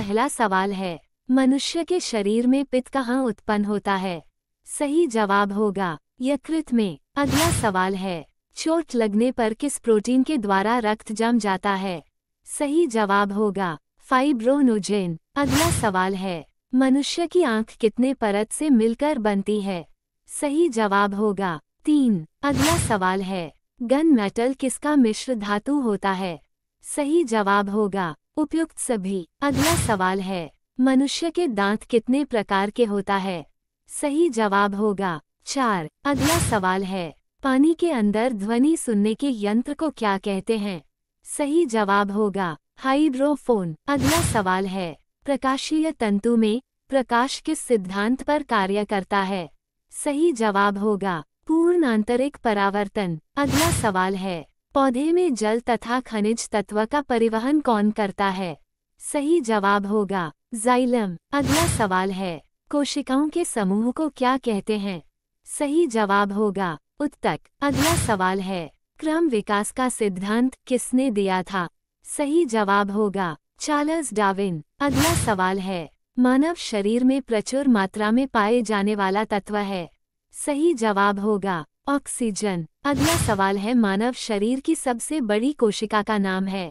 पहला सवाल है मनुष्य के शरीर में पित्त कहाँ उत्पन्न होता है सही जवाब होगा यकृत में अगला सवाल है चोट लगने पर किस प्रोटीन के द्वारा रक्त जम जाता है सही जवाब होगा फाइब्रोनोजेन अगला सवाल है मनुष्य की आंख कितने परत से मिलकर बनती है सही जवाब होगा तीन अगला सवाल है गन मेटल किसका मिश्र धातु होता है सही जवाब होगा उपयुक्त सभी अगला सवाल है मनुष्य के दांत कितने प्रकार के होता है सही जवाब होगा चार अगला सवाल है पानी के अंदर ध्वनि सुनने के यंत्र को क्या कहते हैं सही जवाब होगा हाइड्रोफोन अगला सवाल है प्रकाशीय तंतु में प्रकाश किस सिद्धांत पर कार्य करता है सही जवाब होगा पूर्ण आंतरिक परावर्तन अगला सवाल है पौधे में जल तथा खनिज तत्व का परिवहन कौन करता है सही जवाब होगा जाइलम अगला सवाल है कोशिकाओं के समूह को क्या कहते हैं सही जवाब होगा उत्तक अगला सवाल है क्रम विकास का सिद्धांत किसने दिया था सही जवाब होगा चार्ल्स डाविन अगला सवाल है मानव शरीर में प्रचुर मात्रा में पाए जाने वाला तत्व है सही जवाब होगा ऑक्सीजन अगला सवाल है मानव शरीर की सबसे बड़ी कोशिका का नाम है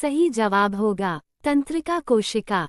सही जवाब होगा तंत्रिका कोशिका